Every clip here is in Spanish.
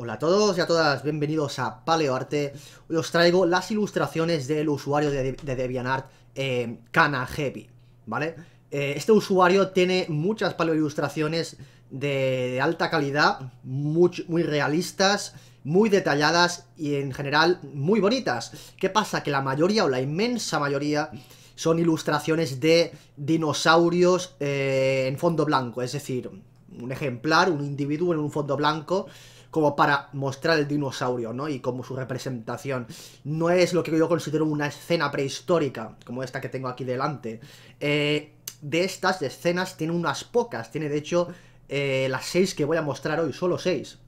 Hola a todos y a todas, bienvenidos a Paleoarte. Hoy os traigo las ilustraciones del usuario de, DeviantArt, eh, Kana Heavy, ¿vale? Eh, este usuario tiene muchas paleoilustraciones de, de alta calidad, muy, realistas, muy detalladas y en general muy bonitas. ¿Qué pasa? Que la mayoría o la inmensa mayoría son ilustraciones de dinosaurios eh, en fondo blanco, es decir, un ejemplar, un individuo en un fondo blanco como para mostrar el dinosaurio, ¿no? Y como su representación. No es lo que yo considero una escena prehistórica, como esta que tengo aquí delante. Eh, de estas escenas tiene unas pocas, tiene de hecho eh, las seis que voy a mostrar hoy, solo seis.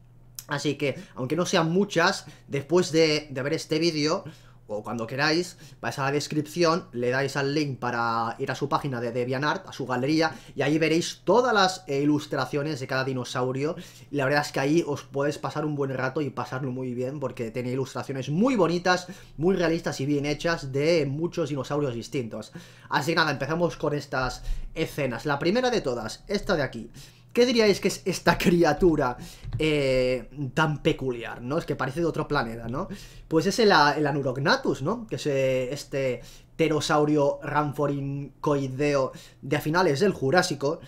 Así que, aunque no sean muchas, después de, de ver este vídeo o cuando queráis, vais a la descripción, le dais al link para ir a su página de DeviantArt, a su galería, y ahí veréis todas las ilustraciones de cada dinosaurio. la verdad es que ahí os podéis pasar un buen rato y pasarlo muy bien, porque tiene ilustraciones muy bonitas, muy realistas y bien hechas de muchos dinosaurios distintos. Así que nada, empezamos con estas escenas. La primera de todas, esta de aquí. ¿Qué diríais que es esta criatura eh, tan peculiar, no? Es que parece de otro planeta, ¿no? Pues es el, Anurognatus, ¿no? Que es eh, este pterosaurio ranforincoideo de a finales del Jurásico,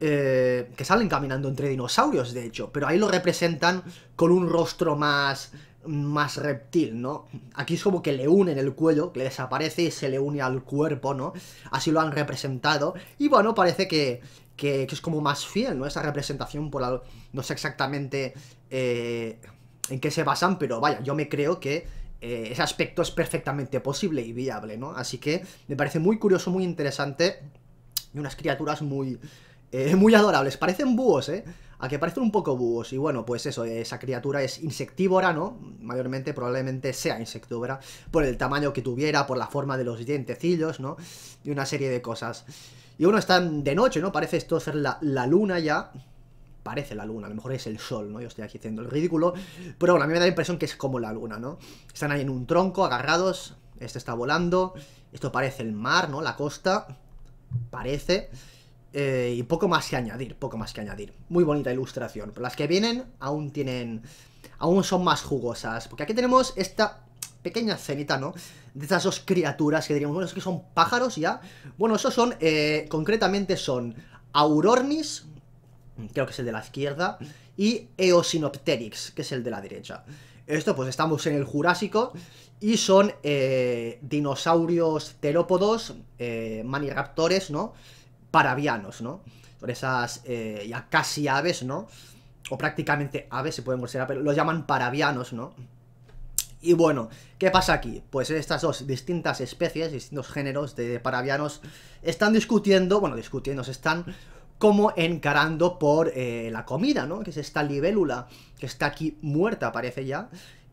eh, que salen caminando entre dinosaurios, de hecho, pero ahí lo representan con un rostro más más reptil, ¿no? Aquí es como que le unen el cuello, que desaparece y se le une al cuerpo, ¿no? Así lo han representado. Y bueno, parece que, que, es como más fiel, ¿no? Esa representación por algo, no sé exactamente eh, en qué se basan, pero vaya, yo me creo que eh, ese aspecto es perfectamente posible y viable, ¿no? Así que me parece muy curioso, muy interesante y unas criaturas muy, eh, muy adorables. Parecen búhos, ¿eh? A que parecen un poco búhos. Y bueno, pues eso, esa criatura es insectívora, ¿no? Mayormente probablemente sea insectívora por el tamaño que tuviera, por la forma de los dientecillos, ¿no? Y una serie de cosas. Y bueno, están de noche, ¿no? Parece esto ser la, luna ya parece la luna, a lo mejor es el sol, ¿no? Yo estoy aquí haciendo el ridículo, pero bueno, a mí me da la impresión que es como la luna, ¿no? Están ahí en un tronco, agarrados, este está volando, esto parece el mar, ¿no? La costa, parece, eh, y poco más que añadir, poco más que añadir. Muy bonita ilustración, pero las que vienen aún tienen, aún son más jugosas, porque aquí tenemos esta pequeña cenita, ¿no? De esas dos criaturas que diríamos, bueno, es que son pájaros ya. Bueno, esos son, eh, concretamente son Aurornis, creo que es el de la izquierda, y Eosinopterix, que es el de la derecha. Esto, pues estamos en el Jurásico y son eh, dinosaurios terópodos, eh, maniraptores, ¿no? Paravianos, ¿no? Son esas eh, ya casi aves, ¿no? O prácticamente aves se pueden considerar, pero los llaman paravianos, ¿no? Y bueno, ¿qué pasa aquí? Pues estas dos distintas especies, distintos géneros de paravianos están discutiendo, bueno, discutiendo, se están como encarando por eh, la comida, ¿no? Que es esta libélula que está aquí muerta, parece ya.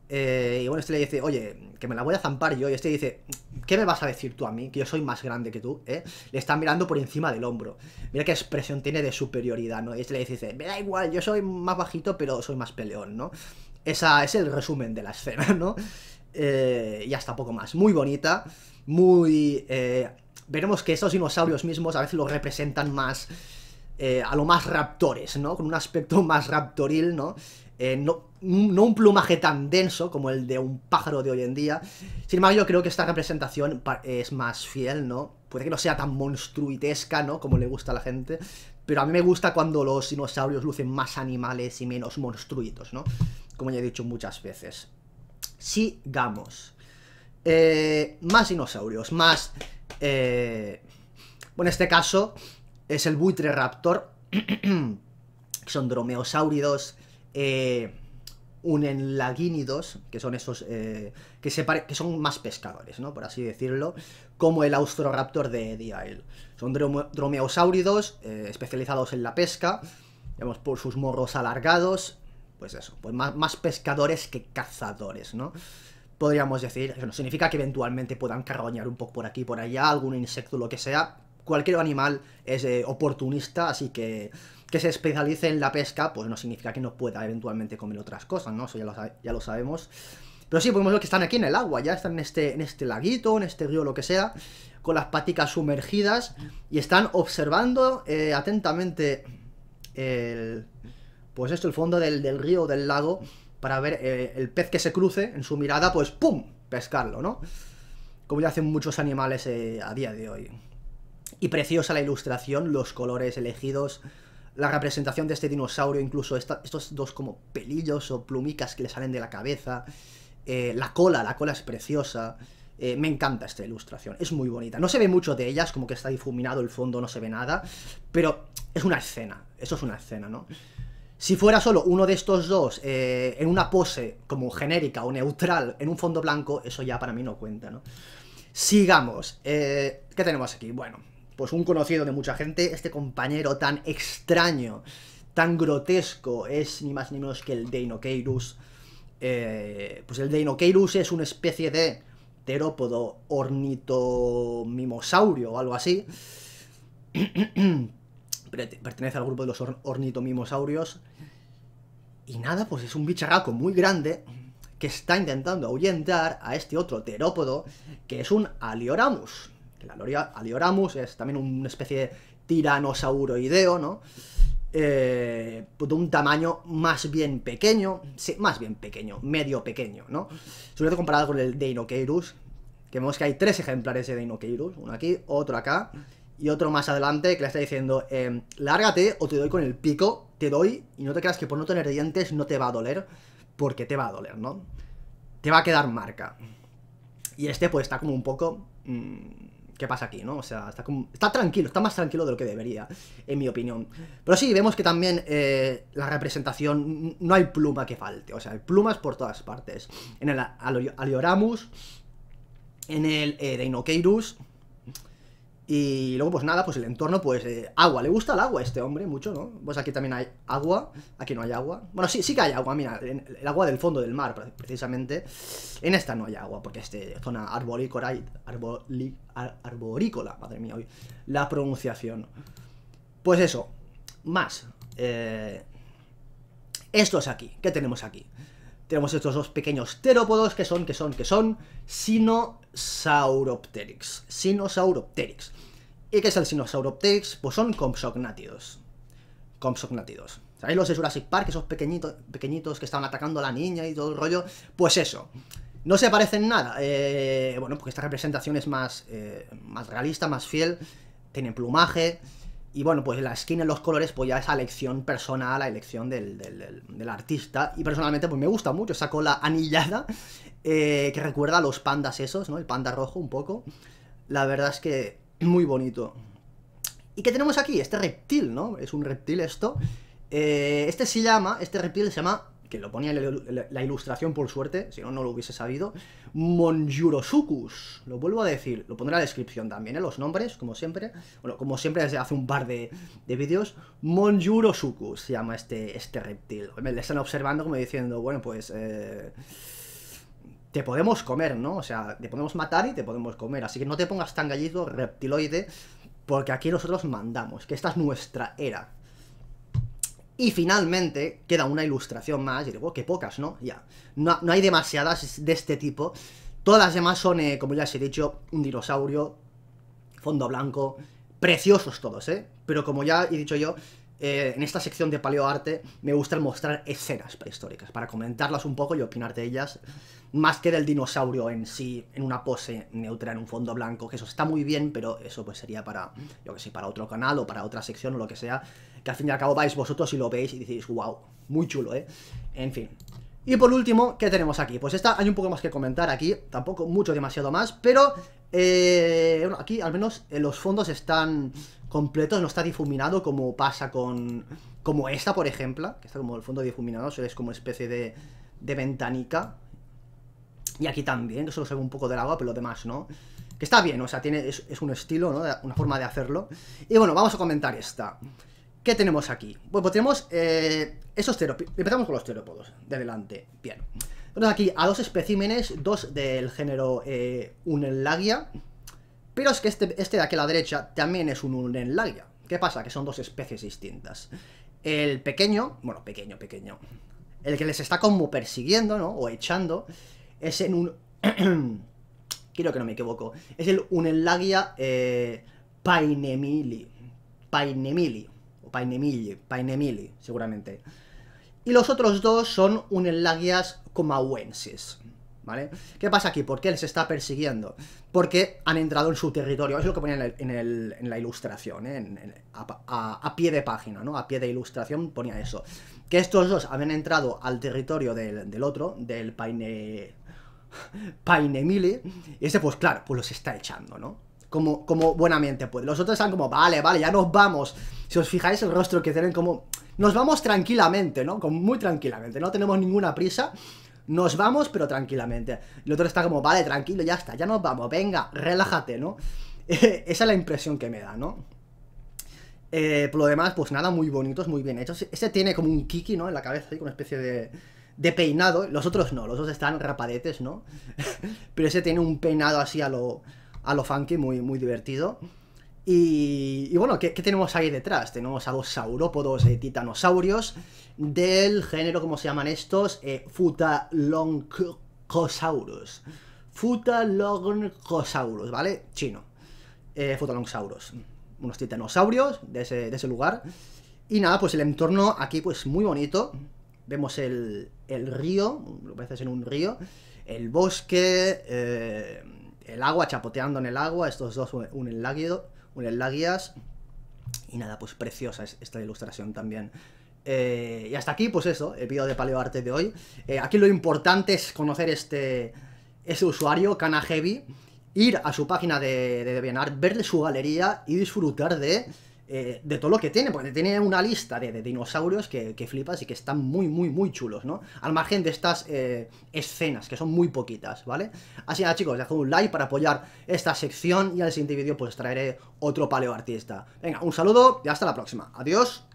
Eh, y bueno, este le dice, oye, que me la voy a zampar yo. Y este dice, ¿qué me vas a decir tú a mí? Que yo soy más grande que tú, ¿eh? Le está mirando por encima del hombro. Mira qué expresión tiene de superioridad, ¿no? Y este le dice, me da igual, yo soy más bajito, pero soy más peleón, ¿no? Esa es el resumen de la escena, ¿no? Eh, y hasta poco más. Muy bonita, muy... Eh, veremos que estos dinosaurios mismos a veces los representan más... Eh, a lo más raptores, ¿no? Con un aspecto más raptoril, ¿no? no, no, un plumaje tan denso como el de un pájaro de hoy en día. Sin embargo, yo creo que esta representación es más fiel, ¿no? Puede que no sea tan monstruitesca, ¿no? Como le gusta a la gente. Pero a mí me gusta cuando los dinosaurios lucen más animales y menos monstruitos, ¿no? como ya he dicho muchas veces. Sigamos. Eh, más dinosaurios, más... Eh, bueno, en este caso es el buitre raptor, que son dromeosáuridos, eh, unenlaguínidos, que son esos eh, que, se que son más pescadores, ¿no? Por así decirlo, como el austroraptor de Ediel. Son dromeosáuridos eh, especializados en la pesca, vemos por sus morros alargados, pues eso, pues más, pescadores que cazadores, ¿no? Podríamos decir, eso no significa que eventualmente puedan carroñar un poco por aquí, por allá, algún insecto, lo que sea. Cualquier animal es eh, oportunista, así que que se especialice en la pesca, pues no significa que no pueda eventualmente comer otras cosas, ¿no? Eso ya lo, ya lo sabemos. Pero sí, podemos ver que están aquí en el agua, ya están en este, en este laguito, en este río, lo que sea, con las paticas sumergidas y están observando eh, atentamente el, pues esto, el fondo del, río o del lago, para ver eh, el pez que se cruce en su mirada, pues ¡pum! pescarlo, ¿no? Como ya hacen muchos animales eh, a día de hoy. Y preciosa la ilustración, los colores elegidos, la representación de este dinosaurio, incluso estos dos como pelillos o plumicas que le salen de la cabeza, eh, la cola, la cola es preciosa. me encanta esta ilustración, es muy bonita. No se ve mucho de ellas, como que está difuminado el fondo, no se ve nada, pero es una escena, eso es una escena, ¿no? Si fuera solo uno de estos dos eh, en una pose como genérica o neutral en un fondo blanco, eso ya para mí no cuenta, ¿no? Sigamos. Eh, ¿Qué tenemos aquí? Bueno, pues un conocido de mucha gente, este compañero tan extraño, tan grotesco, es ni más ni menos que el Deinokeirus. Eh, pues el Deinokeirus es una especie de terópodo ornitomimosaurio o algo así. pertenece al grupo de los ornitomimosaurios. Y nada, pues es un bicharraco muy grande que está intentando ahuyentar a este otro terópodo que es un Alioramus. El Alioramus es también una especie de tiranosauroideo, ¿no? Eh, de un tamaño más bien pequeño, sí, más bien pequeño, medio pequeño, ¿no? Sobre todo comparado con el Deinocheirus. que vemos que hay tres ejemplares de Deinocheirus. uno aquí, otro acá, y otro más adelante que le está diciendo, em, lárgate o te doy con el pico, te doy y no te creas que por no tener dientes no te va a doler, porque te va a doler, ¿no? Te va a quedar marca. Y este pues está como un poco... Mm, ¿Qué pasa aquí, no? O sea, está, está tranquilo, está más tranquilo de lo que debería, en mi opinión. Pero sí, vemos que también eh, la representación, no hay pluma que falte, o sea, hay plumas por todas partes. En el Alioramus, en el eh, Deinokeirus, y luego, pues nada, pues el entorno, pues eh, agua. Le gusta el agua a este hombre mucho, ¿no? Pues aquí también hay agua. Aquí no hay agua. Bueno, sí, sí que hay agua, mira. el agua del fondo del mar, precisamente. En esta no hay agua, porque es este, zona arborícola, arborícola. Madre mía, hoy. La pronunciación. Pues eso. Más. Eh, esto es aquí. ¿Qué tenemos aquí? tenemos estos dos pequeños terópodos que son, que son, que son Sinosauropteryx. Sinosauropteryx. ¿Y qué es el Sinosauropteryx? Pues son compsognátidos. Compsognátidos. ¿Sabéis los de Jurassic Park, esos pequeñitos, pequeñitos que estaban atacando a la niña y todo el rollo? Pues eso. No se parecen nada. Eh, bueno, porque esta representación es más, eh, más realista, más fiel. Tienen plumaje. Y bueno, pues la skin en los colores, pues ya es elección personal, la elección del, artista. Y personalmente, pues me gusta mucho esa cola anillada eh, que recuerda a los pandas esos, ¿no? El panda rojo un poco. La verdad es que muy bonito. ¿Y qué tenemos aquí? Este reptil, ¿no? Es un reptil esto. Eh, este se llama, este reptil se llama que lo ponía en la ilustración por suerte, si no, no lo hubiese sabido, Monjurosukus, lo vuelvo a decir, lo pondré en la descripción también, ¿eh? los nombres, como siempre, bueno, como siempre desde hace un par de, vídeos, Monjurosukus se llama este, este reptil, me le están observando como diciendo, bueno, pues... Eh, te podemos comer, ¿no? O sea, te podemos matar y te podemos comer. Así que no te pongas tan gallito reptiloide, porque aquí nosotros mandamos, que esta es nuestra era. Y finalmente queda una ilustración más, y digo, que pocas, ¿no? Ya, no, hay demasiadas de este tipo. Todas las demás son, eh, como ya os he dicho, un dinosaurio, fondo blanco, preciosos todos, ¿eh? Pero como ya he dicho yo, eh, en esta sección de paleoarte me gusta mostrar escenas prehistóricas, para comentarlas un poco y opinar de ellas, más que del dinosaurio en sí, en una pose neutra, en un fondo blanco, que eso está muy bien, pero eso pues sería para, yo que sé, para otro canal o para otra sección o lo que sea, que al fin y al cabo vais vosotros y lo veis y decís, wow, muy chulo, ¿eh? En fin. Y por último, ¿qué tenemos aquí? Pues esta hay un poco más que comentar aquí, tampoco mucho demasiado más, pero eh, bueno, aquí al menos eh, los fondos están completos, no está difuminado como pasa con como esta, por ejemplo, que está como el fondo difuminado, se es como especie de, de ventanica. Y aquí también, solo se ve un poco del agua, pero lo demás no. Que está bien, o sea, tiene, es un estilo, ¿no? Una forma de hacerlo. Y bueno, vamos a comentar esta. ¿Qué tenemos aquí? Bueno, pues tenemos eh, esos terópodos. Empezamos con los terópodos, de delante, Bien. Tenemos aquí a dos especímenes, dos del género eh, Unenlagia. Pero es que este, este de aquí a la derecha también es un Unenlagia. ¿Qué pasa? Que son dos especies distintas. El pequeño, bueno, pequeño, pequeño. El que les está como persiguiendo, ¿no? O echando. Es en un... Quiero que no me equivoco. Es el Unenlagia eh, Painemili. Painemili. Painemili, Painemili, seguramente. Y los otros dos son un Unelagias comauenses. ¿Vale? ¿Qué pasa aquí? ¿Por qué les está persiguiendo? Porque han entrado en su territorio. Es lo que ponía en, la ilustración, ¿eh? a, pie de página, ¿no? A pie de ilustración ponía eso. Que estos dos habían entrado al territorio del, otro, del Paine... Painemili. Y ese, pues claro, pues los está echando, ¿no? como, como buenamente pues Los otros están como, vale, vale, ya nos vamos. Si os fijáis el rostro que tienen como... Nos vamos tranquilamente, ¿no? Como muy tranquilamente, no tenemos ninguna prisa. Nos vamos, pero tranquilamente. El otro está como, vale, tranquilo, ya está, ya nos vamos, venga, relájate, ¿no? Esa es la impresión que me da, ¿no? Eh, por lo demás, pues nada, muy bonitos, muy bien hechos. Ese tiene como un kiki, ¿no? En la cabeza, así, con una especie de, de peinado. Los otros no, los otros están rapadetes, ¿no? Pero ese tiene un peinado así a lo, a lo funky, muy, muy divertido. Y, bueno, ¿qué, tenemos ahí detrás? Tenemos a los saurópodos eh, titanosaurios del género, ¿cómo se llaman estos? Eh, Futalongosaurus, ¿vale? Chino. Eh, Unos titanosaurios de ese, lugar. Y nada, pues el entorno aquí, pues muy bonito. Vemos el, el río, lo veces en un río, el bosque, eh, el agua, chapoteando en el agua, estos dos unen, laguido, unen Y nada, pues preciosa esta ilustración también. Eh, y hasta aquí, pues eso, el vídeo de paleoarte de hoy. Eh, aquí lo importante es conocer este, ese usuario, Kana Heavy, ir a su página de, de DeviantArt, verle su galería y disfrutar de eh, de todo lo que tiene, porque tiene una lista de, dinosaurios que, flipas y que están muy, muy, muy chulos, ¿no? Al margen de estas eh, escenas, que son muy poquitas, ¿vale? Así nada, chicos, dejad un like para apoyar esta sección y al siguiente vídeo pues traeré otro paleoartista. Venga, un saludo y hasta la próxima. Adiós.